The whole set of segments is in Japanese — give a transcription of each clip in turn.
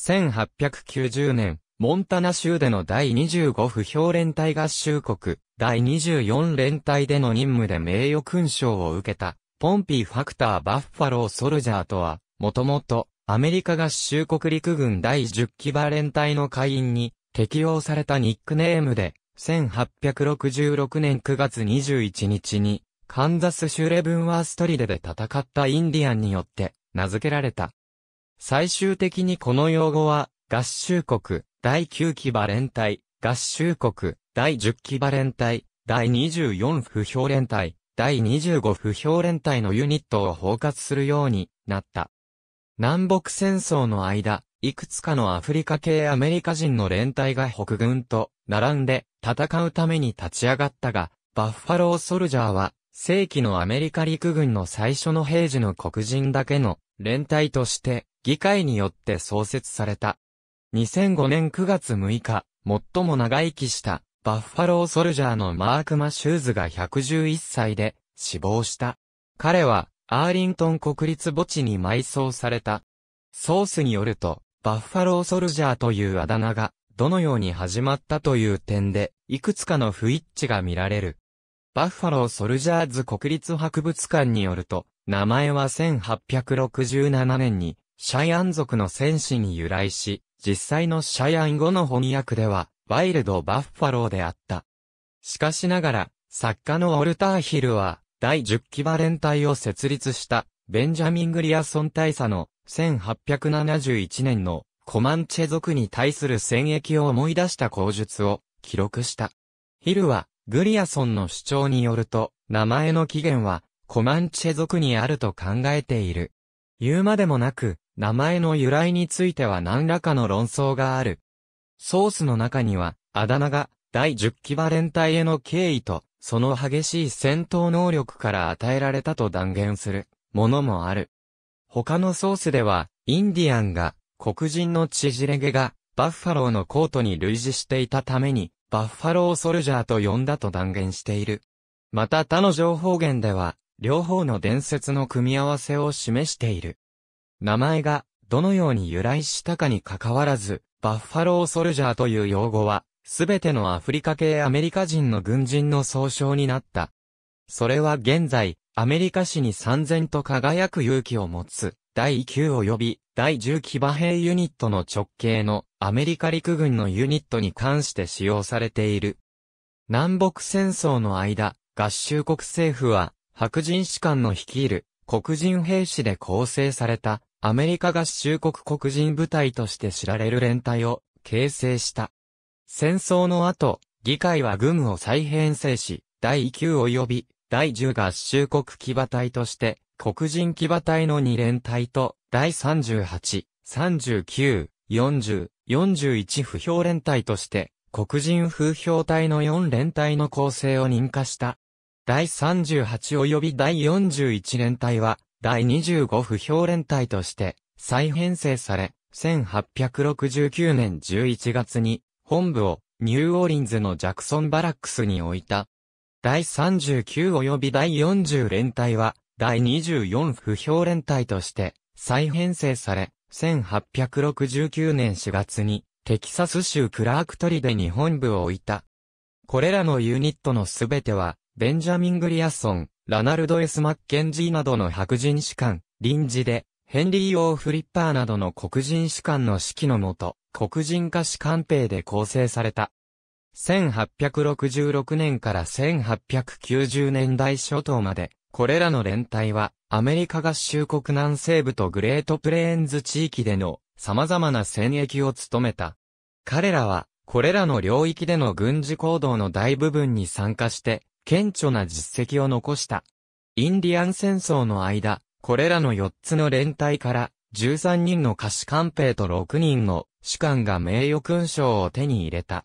1890年、モンタナ州での第25不評連隊合衆国、第24連隊での任務で名誉勲章を受けた、ポンピーファクターバッファローソルジャーとは、もともと、アメリカ合衆国陸軍第10騎馬連隊の会員に、適用されたニックネームで、1866年9月21日に、カンザス州レブンワーストリデで戦ったインディアンによって、名付けられた。最終的にこの用語は、合衆国、第9期バレン隊、合衆国、第10期バレン隊、第24不評連隊、第25不評連隊のユニットを包括するようになった。南北戦争の間、いくつかのアフリカ系アメリカ人の連隊が北軍と並んで戦うために立ち上がったが、バッファローソルジャーは、正規のアメリカ陸軍の最初の平時の黒人だけの連帯として議会によって創設された。2005年9月6日、最も長生きしたバッファローソルジャーのマーク・マシューズが111歳で死亡した。彼はアーリントン国立墓地に埋葬された。ソースによると、バッファローソルジャーというあだ名がどのように始まったという点で、いくつかの不一致が見られる。バッファロー・ソルジャーズ国立博物館によると、名前は1867年に、シャイアン族の戦士に由来し、実際のシャイアン語の翻訳では、ワイルド・バッファローであった。しかしながら、作家のオルターヒルは、第10期バレン隊を設立した、ベンジャミン・グリアソン大佐の、1871年の、コマンチェ族に対する戦役を思い出した口述を、記録した。ヒルは、グリアソンの主張によると、名前の起源は、コマンチェ族にあると考えている。言うまでもなく、名前の由来については何らかの論争がある。ソースの中には、あだ名が、第10期バレへの敬意と、その激しい戦闘能力から与えられたと断言する、ものもある。他のソースでは、インディアンが、黒人の縮れ毛が、バッファローのコートに類似していたために、バッファローソルジャーと呼んだと断言している。また他の情報源では、両方の伝説の組み合わせを示している。名前がどのように由来したかに関わらず、バッファローソルジャーという用語は、すべてのアフリカ系アメリカ人の軍人の総称になった。それは現在、アメリカ史に三千と輝く勇気を持つ、第9及び第10騎馬兵ユニットの直系のアメリカ陸軍のユニットに関して使用されている。南北戦争の間、合衆国政府は白人士官の率いる黒人兵士で構成されたアメリカ合衆国黒人部隊として知られる連隊を形成した。戦争の後、議会は軍を再編成し、第9及び第10合衆国騎馬隊として、黒人騎馬隊の2連隊と、第38、39、40、41不評連隊として、黒人風評隊の4連隊の構成を認可した。第38及び第41連隊は、第25不評連隊として、再編成され、1869年11月に、本部を、ニューオーリンズのジャクソンバラックスに置いた。第39及び第40連隊は、第24不評連隊として、再編成され、1869年4月に、テキサス州クラークトリで日本部を置いた。これらのユニットのすべては、ベンジャミン・グリアソン、ラナルド・エス・マッケンジーなどの白人士官、臨時で、ヘンリー・オー・フリッパーなどの黒人士官の指揮のもと、黒人化士官兵で構成された。1866年から1890年代初頭まで、これらの連帯は、アメリカ合衆国南西部とグレートプレーンズ地域での様々な戦役を務めた。彼らは、これらの領域での軍事行動の大部分に参加して、顕著な実績を残した。インディアン戦争の間、これらの4つの連隊から13人の下士官兵と6人の士官が名誉勲章を手に入れた。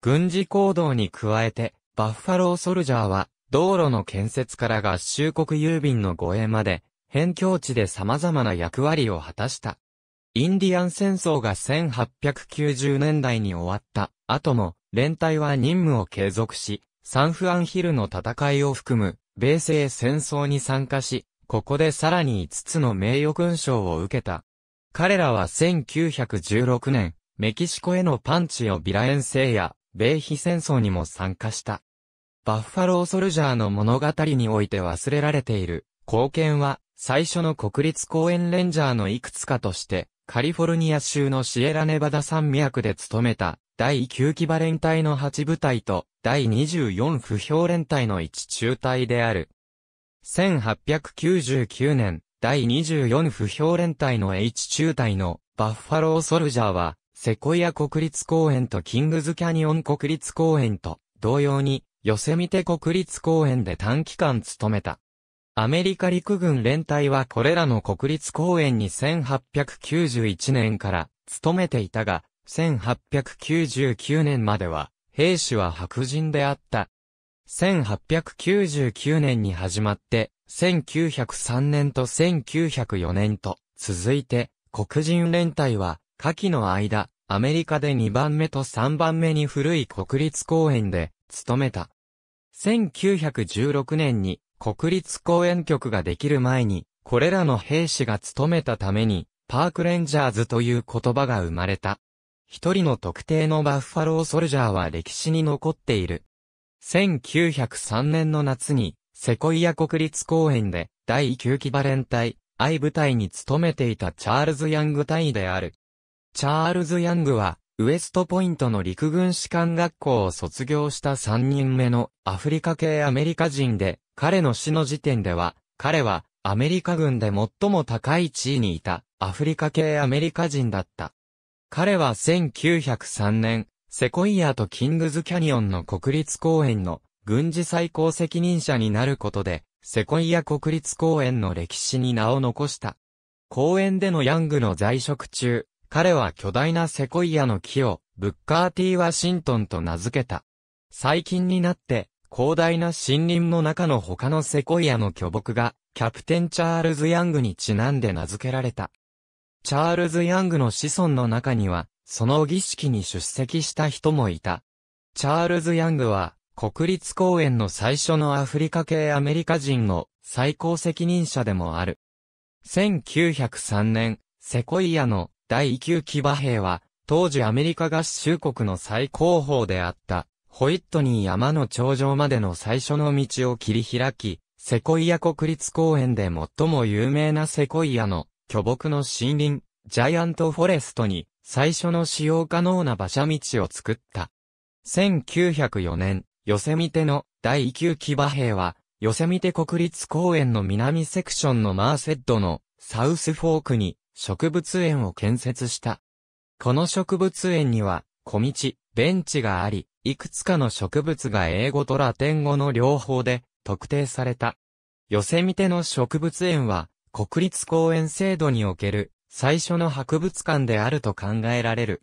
軍事行動に加えて、バッファローソルジャーは、道路の建設から合衆国郵便の護衛まで、辺境地で様々な役割を果たした。インディアン戦争が1890年代に終わった後も、連隊は任務を継続し、サンフアンヒルの戦いを含む、米西戦争に参加し、ここでさらに5つの名誉勲章を受けた。彼らは1916年、メキシコへのパンチオビラ遠征や、米非戦争にも参加した。バッファローソルジャーの物語において忘れられている、貢献は、最初の国立公園レンジャーのいくつかとして、カリフォルニア州のシエラネバダ山脈で務めた、第9基馬連隊の8部隊と、第24不評連隊の1中隊である。1899年、第24不評連隊の H 中隊のバッファローソルジャーは、セコイア国立公園とキングズキャニオン国立公園と同様に、ヨセミテ国立公園で短期間務めた。アメリカ陸軍連隊はこれらの国立公園に1891年から勤めていたが、1899年までは、兵士は白人であった。1899年に始まって、1903年と1904年と、続いて、黒人連隊は、下記の間、アメリカで2番目と3番目に古い国立公園で、勤めた。1916年に、国立公園局ができる前に、これらの兵士が勤めたために、パークレンジャーズという言葉が生まれた。一人の特定のバッファローソルジャーは歴史に残っている。1903年の夏に、セコイア国立公園で、第9期バレンタイ、愛部隊に勤めていたチャールズ・ヤング隊である。チャールズ・ヤングは、ウエストポイントの陸軍士官学校を卒業した3人目のアフリカ系アメリカ人で、彼の死の時点では、彼はアメリカ軍で最も高い地位にいたアフリカ系アメリカ人だった。彼は1903年、セコイアとキングズキャニオンの国立公園の軍事最高責任者になることで、セコイア国立公園の歴史に名を残した。公園でのヤングの在職中、彼は巨大なセコイアの木をブッカーティー・ワシントンと名付けた。最近になって、広大な森林の中の他のセコイアの巨木が、キャプテン・チャールズ・ヤングにちなんで名付けられた。チャールズ・ヤングの子孫の中には、その儀式に出席した人もいた。チャールズ・ヤングは、国立公園の最初のアフリカ系アメリカ人の最高責任者でもある。1903年、セコイアの第9騎馬兵は、当時アメリカ合衆国の最高峰であった、ホイットニー山の頂上までの最初の道を切り開き、セコイア国立公園で最も有名なセコイアの巨木の森林、ジャイアントフォレストに最初の使用可能な馬車道を作った。1904年、ヨセミテの第9騎馬兵は、ヨセミテ国立公園の南セクションのマーセッドのサウスフォークに植物園を建設した。この植物園には小道、ベンチがあり、いくつかの植物が英語とラテン語の両方で特定された。ヨセミテの植物園は国立公園制度における最初の博物館であると考えられる。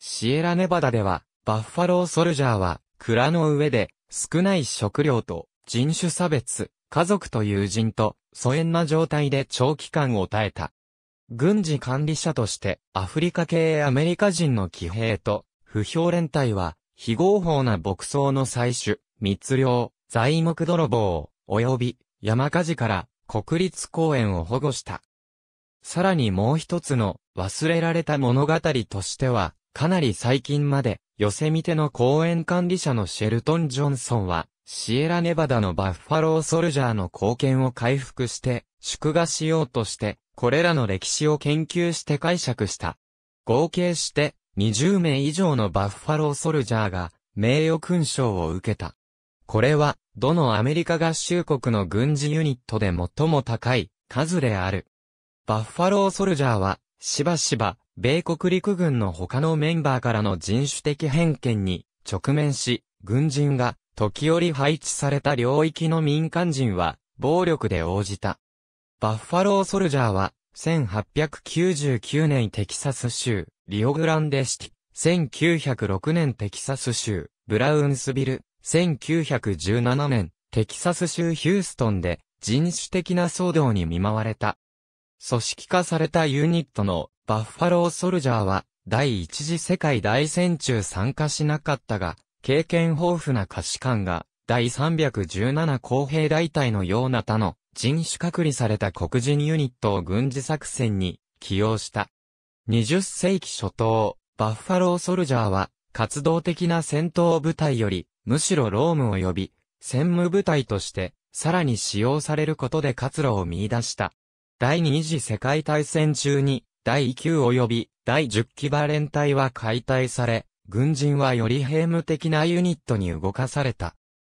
シエラネバダでは、バッファローソルジャーは、蔵の上で、少ない食料と、人種差別、家族と友人と、疎遠な状態で長期間を耐えた。軍事管理者として、アフリカ系アメリカ人の騎兵と、不評連隊は、非合法な牧草の採取、密漁、材木泥棒、及び山火事から国立公園を保護した。さらにもう一つの忘れられた物語としては、かなり最近まで、寄せ見ての公園管理者のシェルトン・ジョンソンは、シエラネバダのバッファローソルジャーの貢献を回復して、祝賀しようとして、これらの歴史を研究して解釈した。合計して、20名以上のバッファローソルジャーが、名誉勲章を受けた。これは、どのアメリカ合衆国の軍事ユニットで最も高い数である。バッファローソルジャーは、しばしば、米国陸軍の他のメンバーからの人種的偏見に直面し、軍人が時折配置された領域の民間人は暴力で応じた。バッファローソルジャーは1899年テキサス州リオグランデシティ、1906年テキサス州ブラウンスビル1917年、テキサス州ヒューストンで人種的な騒動に見舞われた。組織化されたユニットのバッファローソルジャーは第一次世界大戦中参加しなかったが、経験豊富な下士官が第317公平大隊のような他の人種隔離された黒人ユニットを軍事作戦に起用した。20世紀初頭、バッファローソルジャーは活動的な戦闘部隊よりむしろローム及び、専務部隊として、さらに使用されることで活路を見出した。第二次世界大戦中に、第9及び第10基場連隊は解体され、軍人はより兵務的なユニットに動かされた。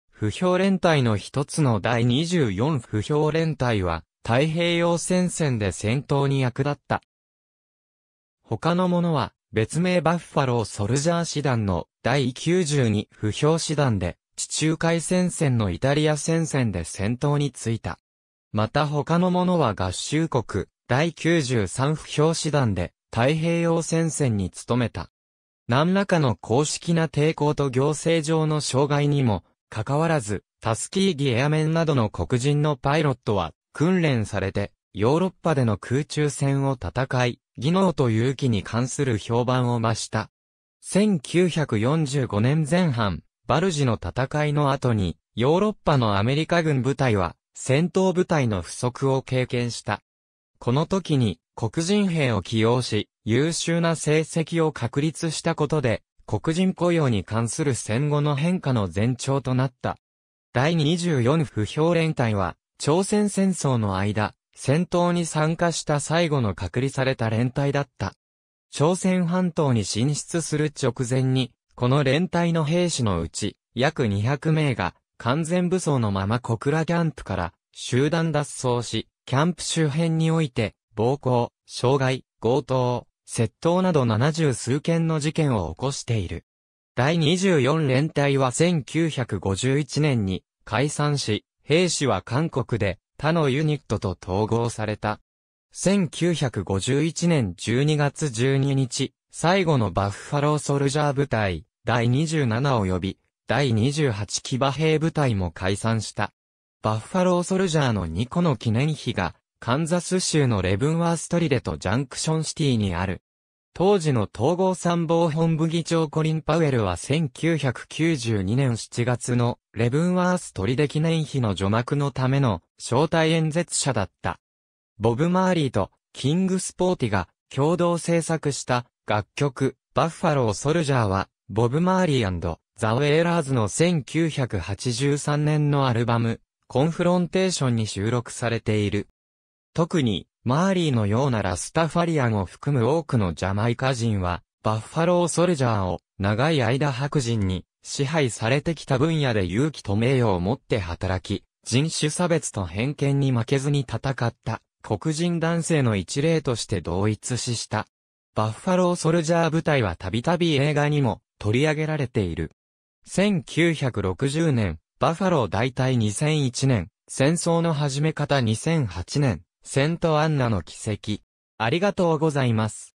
不評連隊の一つの第24不評連隊は、太平洋戦線で戦闘に役立った。他のものは、別名バッファローソルジャー師団の第92不評師団で、地中海戦線のイタリア戦線で戦闘に就いた。また他の者は合衆国、第93不評師団で、太平洋戦線に努めた。何らかの公式な抵抗と行政上の障害にも、かかわらず、タスキーギエアメンなどの黒人のパイロットは、訓練されて、ヨーロッパでの空中戦を戦い、技能と勇気に関する評判を増した。1945年前半、バルジの戦いの後に、ヨーロッパのアメリカ軍部隊は、戦闘部隊の不足を経験した。この時に、黒人兵を起用し、優秀な成績を確立したことで、黒人雇用に関する戦後の変化の前兆となった。第24不評連隊は、朝鮮戦争の間、戦闘に参加した最後の隔離された連隊だった。朝鮮半島に進出する直前に、この連隊の兵士のうち、約200名が、完全武装のまま小倉キャンプから、集団脱走し、キャンプ周辺において、暴行、傷害、強盗、窃盗など70数件の事件を起こしている。第24連隊は1951年に解散し、兵士は韓国で他のユニットと統合された。1951年12月12日、最後のバッファローソルジャー部隊、第27及び、第28騎馬兵部隊も解散した。バッファローソルジャーの2個の記念碑が、カンザス州のレブンワーストリレとジャンクションシティにある。当時の統合参謀本部議長コリン・パウエルは1992年7月のレブンワーストリデ記念碑の除幕のための招待演説者だった。ボブ・マーリーとキング・スポーティが共同制作した楽曲バッファロー・ソルジャーはボブ・マーリーザ・ウェーラーズの1983年のアルバムコンフロンテーションに収録されている。特にマーリーのようなラスタファリアンを含む多くのジャマイカ人はバッファロー・ソルジャーを長い間白人に支配されてきた分野で勇気と名誉を持って働き、人種差別と偏見に負けずに戦った。黒人男性の一例として同一視した。バッファロー・ソルジャー部隊はたびたび映画にも取り上げられている。1960年、バッファロー大隊2001年、戦争の始め方2008年、セントアンナの奇跡。ありがとうございます。